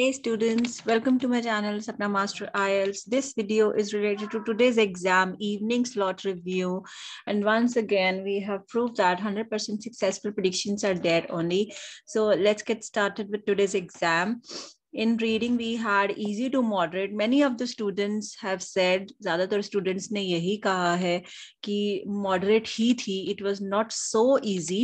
Hey students, welcome to my channel Sapna Master IELTS. This video is related to today's exam evening slot review. And once again, we have proved that 100% successful predictions are there only. So let's get started with today's exam. in reading we had easy to moderate many of the students have said ज्यादातर students ने यही कहा है कि moderate ही थी it was not so easy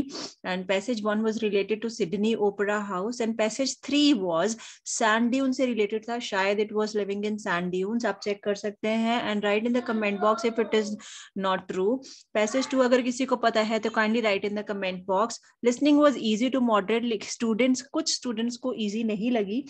and passage 1 was related to Sydney Opera House and passage 3 was sand dunes से related था शायद it was living in sand dunes आप check कर सकते हैं and write in the comment box if it is not true passage 2 अगर किसी को पता है तो kindly write in the comment box listening was easy to moderate students कुछ students को easy नहीं लगी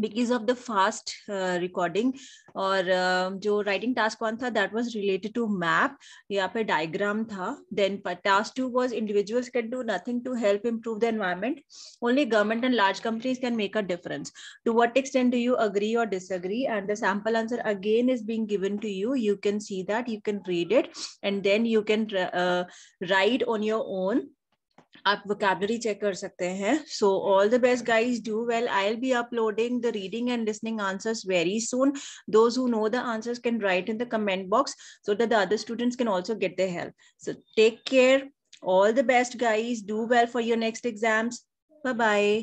because of the fast uh, recording or uh, writing task one था that was related to map यहाँ a diagram था then task two was individuals can do nothing to help improve the environment only government and large companies can make a difference to what extent do you agree or disagree and the sample answer again is being given to you you can see that you can read it and then you can uh, write on your own आप vocabulary check कर सकते हैं. So all the best guys, do well. I'll be uploading the reading and listening answers very soon. Those who know the answers can write in the comment box so that the other students can also get their help. So take care. All the best guys. Do well for your next exams. Bye-bye.